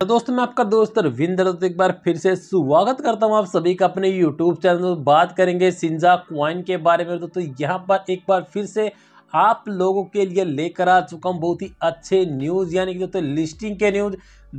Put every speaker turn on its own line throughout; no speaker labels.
तो दोस्तों मैं आपका दोस्त रविंद्र तो एक बार फिर से स्वागत करता हूं आप सभी का अपने YouTube चैनल पर बात करेंगे सिंजा क्वाइन के बारे में दोस्तों तो यहां पर एक बार फिर से आप लोगों के लिए लेकर आ चुका हूं बहुत ही अच्छे न्यूज़ यानी कि दोस्तों लिस्टिंग के न्यूज़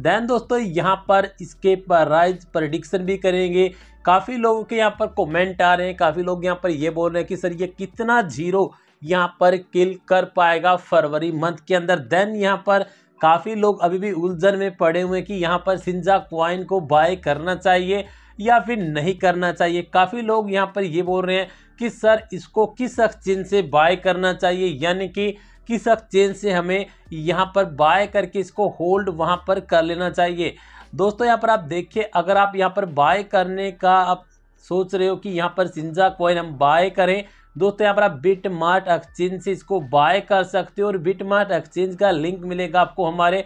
देन दोस्तों यहाँ पर इसके प्राइज प्रडिक्शन भी करेंगे काफ़ी लोगों के यहाँ पर कॉमेंट आ रहे हैं काफ़ी लोग यहाँ पर ये बोल रहे हैं कि सर ये कितना जीरो यहाँ पर किल कर पाएगा फरवरी मंथ के अंदर देन यहाँ पर काफ़ी लोग अभी भी उलझन में पड़े हुए हैं कि यहाँ पर सिंजा क्वाइन को बाय करना चाहिए या फिर नहीं करना चाहिए काफ़ी लोग यहाँ पर ये बोल रहे हैं कि सर इसको किस एक्सचेंज से बाय करना चाहिए यानी कि किस एक्सचेंज से हमें यहाँ पर बाय करके इसको होल्ड वहाँ पर कर लेना चाहिए दोस्तों यहाँ पर आप देखिए अगर आप यहाँ पर बाय करने का आप सोच रहे हो कि यहाँ पर सिंजा कॉइन हम बाय करें दोस्तों यहाँ पर आप बिट मार्ट एक्सचेंज से इसको बाय कर सकते हो और बिट मार्ट एक्सचेंज का लिंक मिलेगा आपको हमारे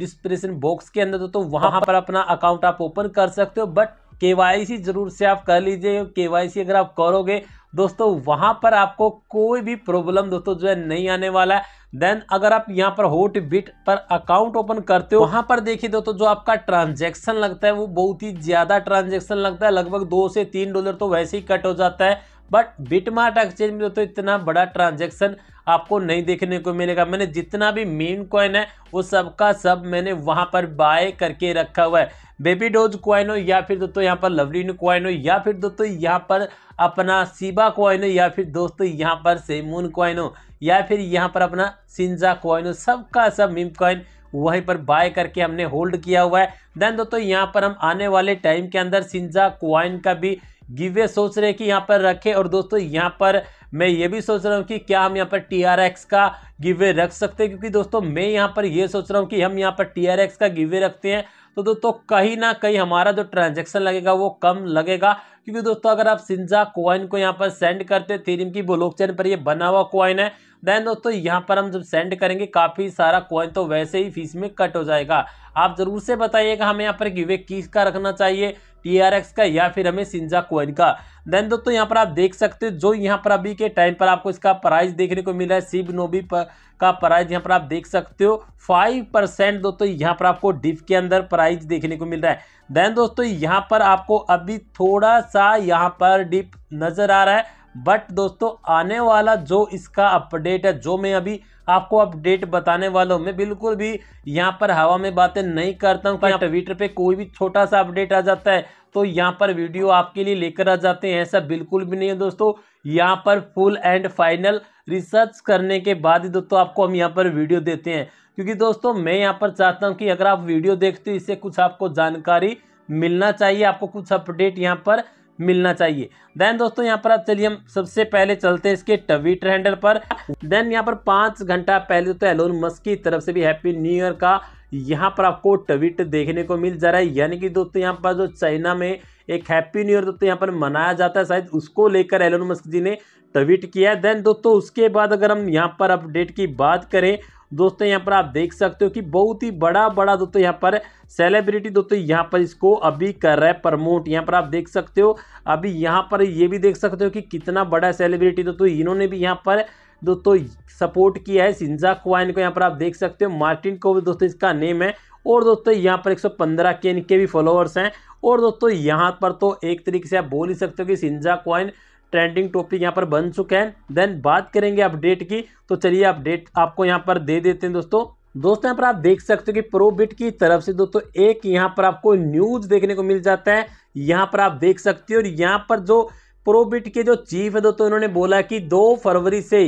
डिस्क्रिप्शन बॉक्स के अंदर दोस्तों वहाँ हाँ। पर अपना अकाउंट आप ओपन कर सकते हो बट के जरूर से आप कर लीजिए के अगर आप करोगे दोस्तों वहाँ पर आपको कोई भी प्रॉब्लम दोस्तों जो है नहीं आने वाला है देन अगर आप यहाँ पर होट बिट पर अकाउंट ओपन करते हो वहाँ पर देखिए दोस्तों जो आपका ट्रांजैक्शन लगता है वो बहुत ही ज़्यादा ट्रांजैक्शन लगता है लगभग दो से तीन डॉलर तो वैसे ही कट हो जाता है बट बिटमार्ट एक्सचेंज में दोस्तों इतना बड़ा ट्रांजेक्शन आपको नहीं देखने को मिलेगा मैंने जितना भी मेन कॉइन है वो सबका सब मैंने वहाँ पर बाय करके रखा हुआ है बेबी डोज कॉइन हो या फिर दोस्तों यहाँ पर लवलिन कॉइन हो या फिर दोस्तों यहाँ पर अपना सीबा कॉइन हो या फिर दोस्तों यहाँ पर सेमून कॉइन हो या फिर यहाँ पर अपना सिंजा कॉइन हो सबका सब मीम कॉइन वहीं पर बाय करके हमने होल्ड किया हुआ है देन दोस्तों यहाँ पर हम आने वाले टाइम के अंदर सिंजा क्वाइन का भी गिवे सोच रहे हैं कि यहाँ पर रखें और दोस्तों यहाँ पर मैं ये भी सोच रहा हूँ कि क्या हम यहाँ पर टी आर एक्स का गिवे रख सकते हैं क्योंकि दोस्तों मैं यहाँ पर ये सोच रहा हूँ कि हम यहाँ पर टी आर एक्स का गिवे रखते हैं तो दोस्तों कहीं ना कहीं हमारा जो ट्रांजैक्शन लगेगा वो कम लगेगा क्योंकि दोस्तों अगर आप सिंजा कॉइन को यहाँ पर सेंड करते थीरिम की ब्लॉकचेन पर ये बना हुआ कॉइन है देन दोस्तों यहाँ पर हम जब सेंड करेंगे काफ़ी सारा कॉइन तो वैसे ही फीस में कट हो जाएगा आप ज़रूर से बताइएगा हमें यहाँ पर गिवे किस का रखना चाहिए टीआरएक्स का या फिर हमें सिंजा कोइन का देन दोस्तों यहाँ पर आप देख सकते हो जो यहाँ पर अभी के टाइम पर आपको इसका प्राइस देखने को मिला है शिव नोबी पर का प्राइस यहाँ पर आप देख सकते हो फाइव परसेंट दोस्तों यहाँ पर आपको डिप के अंदर प्राइस देखने को मिल रहा है देन दोस्तों यहाँ पर आपको अभी थोड़ा सा यहाँ पर डिप नज़र आ रहा है बट दोस्तों आने वाला जो इसका अपडेट है जो मैं अभी आपको अपडेट बताने वाला हूँ मैं बिल्कुल भी यहाँ पर हवा में बातें नहीं करता हूँ ट्विटर पे कोई भी छोटा सा अपडेट आ जाता है तो यहाँ पर वीडियो आपके लिए लेकर आ जाते हैं ऐसा बिल्कुल भी नहीं है दोस्तों यहाँ पर फुल एंड फाइनल रिसर्च करने के बाद ही दोस्तों आपको हम यहाँ पर वीडियो देते हैं क्योंकि दोस्तों मैं यहाँ पर चाहता हूँ कि अगर आप वीडियो देखते हो इससे कुछ आपको जानकारी मिलना चाहिए आपको कुछ अपडेट यहाँ पर मिलना चाहिए देन दोस्तों यहाँ पर आप चलिए हम सबसे पहले चलते हैं इसके ट्विटर हैंडल पर देन यहाँ पर पाँच घंटा पहले तो एलोन मस्क की तरफ से भी हैप्पी न्यू ईयर का यहाँ पर आपको ट्वीट देखने को मिल जा रहा है यानी कि दोस्तों यहाँ पर जो चाइना में एक हैप्पी न्यू ईयर दोस्तों यहाँ पर मनाया जाता है शायद उसको लेकर एलोन मस्क जी ने ट्वीट किया है देन दोस्तों उसके बाद अगर हम यहाँ पर अपडेट की बात करें दोस्तों यहाँ पर आप देख सकते हो कि बहुत ही बड़ा बड़ा दोस्तों यहाँ पर सेलिब्रिटी दोस्तों यहाँ पर इसको अभी कर रहा है प्रमोट यहाँ पर आप देख सकते हो अभी यहाँ पर ये भी देख सकते हो कि कितना बड़ा सेलिब्रिटी दोस्तों इन्होंने भी यहाँ पर दोस्तों सपोर्ट किया है सिंजा क्वाइन को यहाँ पर आप देख सकते हो मार्टिन को भी दोस्तों इसका नेम है और दोस्तों यहाँ पर 115 के इनके भी फॉलोअर्स हैं और दोस्तों यहाँ पर तो एक तरीके से आप बोल ही सकते हो कि सिंजा क्वाइन ट्रेंडिंग टॉपिक यहाँ पर बन चुके हैं देन बात करेंगे अपडेट की तो चलिए अपडेट आपको यहाँ पर दे देते हैं दोस्तों दोस्तों यहाँ पर आप देख सकते हो कि प्रोबिट की तरफ से दोस्तों एक यहाँ पर आपको न्यूज देखने को मिल जाता है यहाँ पर आप देख सकते हो और यहाँ पर जो प्रोबिट के जो चीफ है दोस्तों इन्होंने बोला कि दो फरवरी से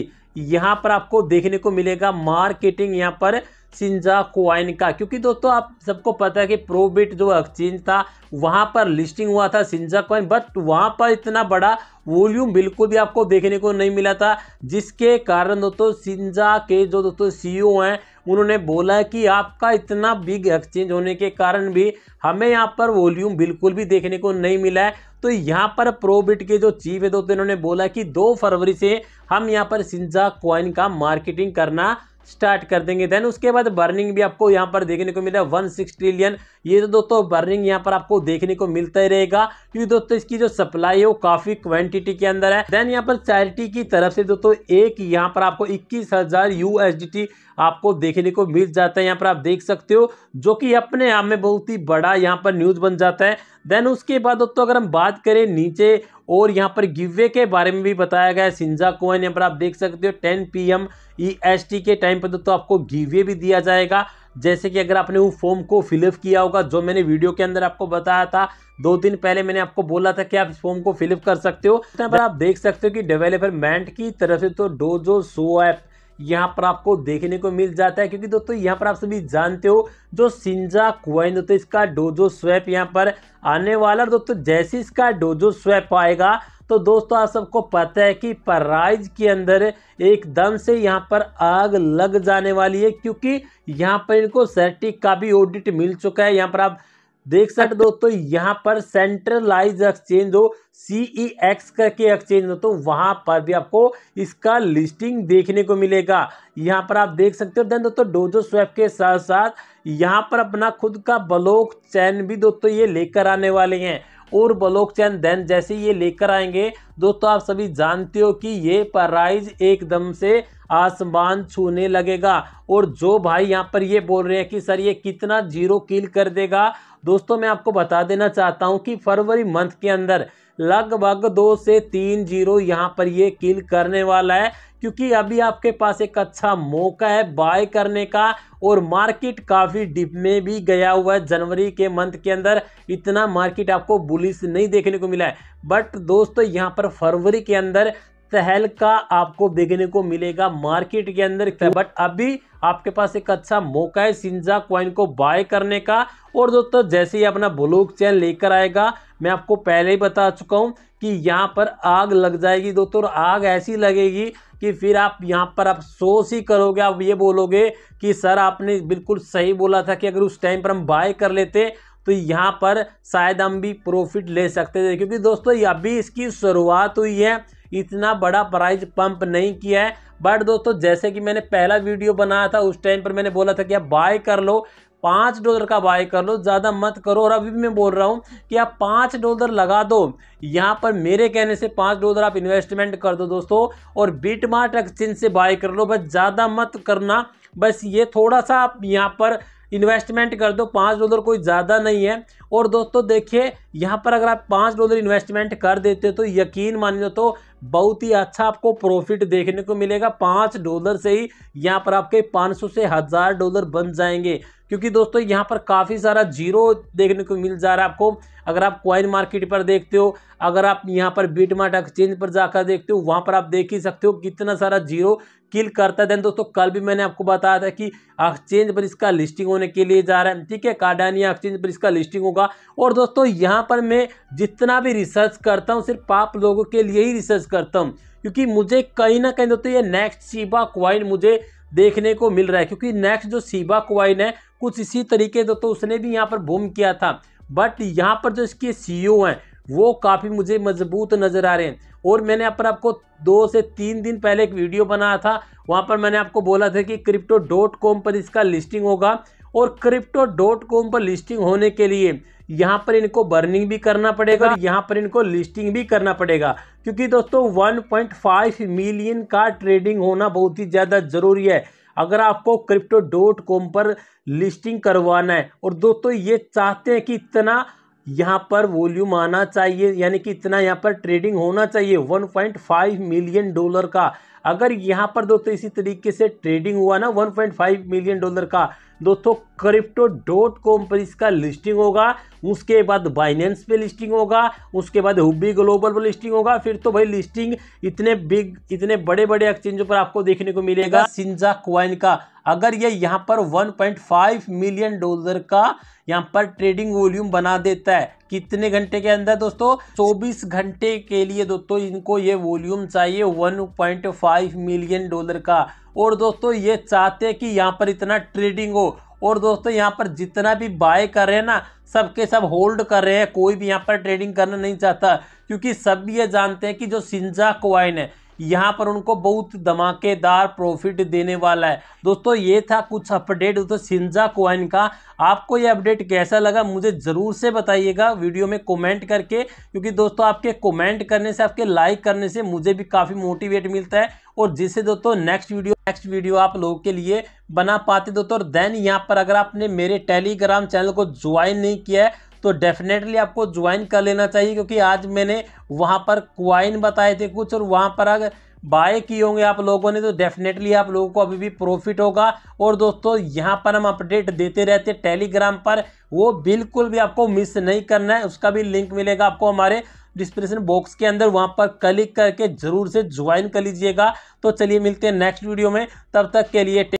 यहाँ पर आपको देखने को मिलेगा मार्केटिंग यहाँ पर एक्सचेंजा क्वाइन का क्योंकि दोस्तों आप सबको पता है कि प्रोबिट जो एक्सचेंज था वहां पर लिस्टिंग हुआ था सिंजा कॉइन बट वहां पर इतना बड़ा वॉल्यूम बिल्कुल भी आपको देखने को नहीं मिला था जिसके कारण दोस्तों सिंजा के जो दोस्तों सीईओ e हैं उन्होंने बोला कि आपका इतना बिग एक्सचेंज होने के कारण भी हमें यहाँ पर वॉल्यूम बिल्कुल भी देखने को नहीं मिला है तो यहाँ पर प्रोबिट के जो चीफ है दोस्तों इन्होंने बोला कि दो फरवरी से हम यहाँ पर सिंजा कॉइन का मार्केटिंग करना स्टार्ट कर देंगे देन उसके बाद बर्निंग भी आपको यहाँ पर देखने को मिला वन सिक्स ट्रिलियन ये तो दोस्तों बर्निंग यहाँ पर आपको देखने को मिलता ही रहेगा क्योंकि दोस्तों इसकी जो सप्लाई है वो काफ़ी क्वांटिटी के अंदर है देन यहाँ पर चैरिटी की तरफ से दोस्तों एक यहाँ पर आपको इक्कीस हज़ार यूएसडीटी आपको देखने को मिल जाता है यहाँ पर आप देख सकते हो जो कि अपने आप में बहुत ही बड़ा यहाँ पर न्यूज़ बन जाता है देन उसके बाद दोस्तों अगर हम बात करें नीचे और यहाँ पर गिवे के बारे में भी बताया गया है सिंजा कोइन यहाँ पर आप देख सकते हो ten P M E S T के टाइम पर दोस्तों आपको गिवे भी दिया जाएगा जैसे कि अगर आपने वो फॉर्म को फिलअप किया होगा जो मैंने वीडियो के अंदर आपको बताया था दो दिन पहले मैंने आपको बोला था कि आप इस फॉर्म को फिलअप कर सकते हो यहाँ पर आप देख सकते हो कि डेवलपमेंट की तरफ से तो डोजो सो ऐप यहाँ पर आपको देखने को मिल जाता है क्योंकि दोस्तों यहाँ पर आप सभी जानते हो जो सिंजा क्वाइन दोस्तों इसका डोजो स्वैप यहाँ पर आने वाला दोस्तों जैसे इसका डोजो स्वैप आएगा तो दोस्तों आप सबको पता है कि प्राइज के अंदर एकदम से यहाँ पर आग लग जाने वाली है क्योंकि यहाँ पर इनको सर्टिक का भी ऑडिट मिल चुका है यहाँ पर आप देख सकते दोस्तों यहाँ पर सेंट्रलाइज एक्सचेंज जो सीई एक्स करके एक्सचेंज दोस्तों वहाँ पर भी आपको इसका लिस्टिंग देखने को मिलेगा यहाँ पर आप देख सकते हो देन दोस्तों डोजो स्वैप के साथ साथ यहाँ पर अपना खुद का ब्लॉक चैन भी दोस्तों ये लेकर आने वाले हैं और ब्लॉक चैन देन जैसे ये लेकर आएंगे दोस्तों आप सभी जानते हो कि ये प्राइज एकदम से आसमान छूने लगेगा और जो भाई यहाँ पर ये बोल रहे हैं कि सर ये कितना जीरो किल कर देगा दोस्तों मैं आपको बता देना चाहता हूँ कि फरवरी मंथ के अंदर लगभग दो से तीन जीरो यहाँ पर ये किल करने वाला है क्योंकि अभी आपके पास एक अच्छा मौका है बाय करने का और मार्केट काफ़ी डिप में भी गया हुआ है जनवरी के मंथ के अंदर इतना मार्केट आपको बुलिस नहीं देखने को मिला है बट दोस्तों यहाँ पर फरवरी के अंदर का आपको देखने को मिलेगा मार्केट के अंदर बट अभी आपके पास एक अच्छा मौका है सिंजा क्वाइन को बाय करने का और दोस्तों जैसे ही अपना ब्लॉक चैन लेकर आएगा मैं आपको पहले ही बता चुका हूँ कि यहाँ पर आग लग जाएगी दोस्तों आग ऐसी लगेगी कि फिर आप यहाँ पर आप सोच ही करोगे आप ये बोलोगे कि सर आपने बिल्कुल सही बोला था कि अगर उस टाइम पर हम बाय कर लेते तो यहाँ पर शायद हम भी प्रॉफिट ले सकते थे क्योंकि दोस्तों अभी इसकी शुरुआत हुई है इतना बड़ा प्राइज पंप नहीं किया है बट दोस्तों जैसे कि मैंने पहला वीडियो बनाया था उस टाइम पर मैंने बोला था कि आप बाय कर लो पाँच डॉलर का बाय कर लो ज़्यादा मत करो और अभी भी मैं बोल रहा हूँ कि आप पाँच डॉलर लगा दो यहाँ पर मेरे कहने से पाँच डॉलर आप इन्वेस्टमेंट कर दो दोस्तों और बीटमार्ट एक्सचेंज से बाय कर लो बस ज़्यादा मत करना बस ये थोड़ा सा आप यहाँ पर इन्वेस्टमेंट कर दो पाँच डॉलर कोई ज़्यादा नहीं है और दोस्तों देखिए यहाँ पर अगर आप पाँच डॉलर इन्वेस्टमेंट कर देते तो यकीन मान लो तो बहुत ही अच्छा आपको प्रॉफिट देखने को मिलेगा पाँच डॉलर से ही यहाँ पर आपके पाँच सौ से हज़ार डॉलर बन जाएंगे क्योंकि दोस्तों यहाँ पर काफ़ी सारा जीरो देखने को मिल जा रहा है आपको अगर आप क्वाइन मार्केट पर देखते हो अगर आप यहाँ पर बीटमार्ट एक्सचेंज पर जाकर देखते हो वहाँ पर आप देख ही सकते हो कितना सारा जीरो किल करता है दोस्तों कल भी मैंने आपको बताया था कि एक्सचेंज पर इसका लिस्टिंग होने के लिए जा रहा है ठीक है काडानिया एक्सचेंज पर इसका लिस्टिंग होगा और दोस्तों यहाँ पर मैं जितना भी रिसर्च करता हूँ सिर्फ आप लोगों के लिए ही रिसर्च करता हूँ क्योंकि मुझे कहीं ना कहीं दोस्तों ये नेक्स्ट शिबा क्वाइन मुझे देखने को मिल रहा है क्योंकि नेक्स्ट जो सीबा क्वाइन है कुछ इसी तरीके से तो उसने भी यहाँ पर बूम किया था बट यहाँ पर जो इसके सीईओ e हैं वो काफ़ी मुझे मजबूत नज़र आ रहे हैं और मैंने यहाँ पर आपको दो से तीन दिन पहले एक वीडियो बनाया था वहाँ पर मैंने आपको बोला था कि क्रिप्टो डॉट कॉम पर इसका लिस्टिंग होगा और क्रिप्टो डॉट कॉम पर लिस्टिंग होने के लिए यहाँ पर इनको बर्निंग भी करना पड़ेगा यहाँ पर इनको लिस्टिंग भी करना पड़ेगा क्योंकि दोस्तों 1.5 मिलियन का ट्रेडिंग होना बहुत ही ज़्यादा ज़रूरी है अगर आपको क्रिप्टो डॉट कॉम पर लिस्टिंग करवाना है और दोस्तों ये चाहते हैं कि इतना यहाँ पर वॉल्यूम आना चाहिए यानी कि इतना यहाँ पर ट्रेडिंग होना चाहिए 1.5 मिलियन डॉलर का अगर यहाँ पर दोस्तों इसी तरीके से ट्रेडिंग हुआ ना 1.5 मिलियन डॉलर का दोस्तों क्रिप्टो डॉट कॉम पर इसका लिस्टिंग होगा उसके बाद बाइनेंस पे लिस्टिंग होगा उसके बाद हुबी ग्लोबल पर लिस्टिंग होगा फिर तो भाई लिस्टिंग इतने बिग इतने बड़े बड़े एक्सचेंजों पर आपको देखने को मिलेगा सिंजा क्वाइन का अगर ये यहाँ पर 1.5 मिलियन डॉलर का यहाँ पर ट्रेडिंग वॉल्यूम बना देता है कितने घंटे के अंदर दोस्तों 24 घंटे के लिए दोस्तों इनको ये वॉल्यूम चाहिए 1.5 मिलियन डॉलर का और दोस्तों ये चाहते हैं कि यहाँ पर इतना ट्रेडिंग हो और दोस्तों यहाँ पर जितना भी बाय कर रहे हैं ना सबके सब होल्ड कर रहे हैं कोई भी यहाँ पर ट्रेडिंग करना नहीं चाहता क्योंकि सब ये जानते हैं कि जो सिंजा क्वाइन है यहाँ पर उनको बहुत धमाकेदार प्रॉफिट देने वाला है दोस्तों ये था कुछ अपडेट दोस्तों सिंजा कोइन का आपको ये अपडेट कैसा लगा मुझे ज़रूर से बताइएगा वीडियो में कमेंट करके क्योंकि दोस्तों आपके कमेंट करने से आपके लाइक करने से मुझे भी काफ़ी मोटिवेट मिलता है और जिससे दोस्तों नेक्स्ट वीडियो नेक्स्ट वीडियो आप लोगों के लिए बना पाते दोस्तों और देन यहाँ पर अगर आपने मेरे टेलीग्राम चैनल को ज्वाइन नहीं किया है तो डेफिनेटली आपको ज्वाइन कर लेना चाहिए क्योंकि आज मैंने वहाँ पर क्वाइन बताए थे कुछ और वहाँ पर अगर बाय किए होंगे आप लोगों ने तो डेफिनेटली आप लोगों को अभी भी प्रॉफिट होगा और दोस्तों यहाँ पर हम अपडेट देते रहते हैं टेलीग्राम पर वो बिल्कुल भी आपको मिस नहीं करना है उसका भी लिंक मिलेगा आपको हमारे डिस्क्रिप्शन बॉक्स के अंदर वहाँ पर क्लिक करके ज़रूर से ज्वाइन कर लीजिएगा तो चलिए मिलते हैं नेक्स्ट वीडियो में तब तक के लिए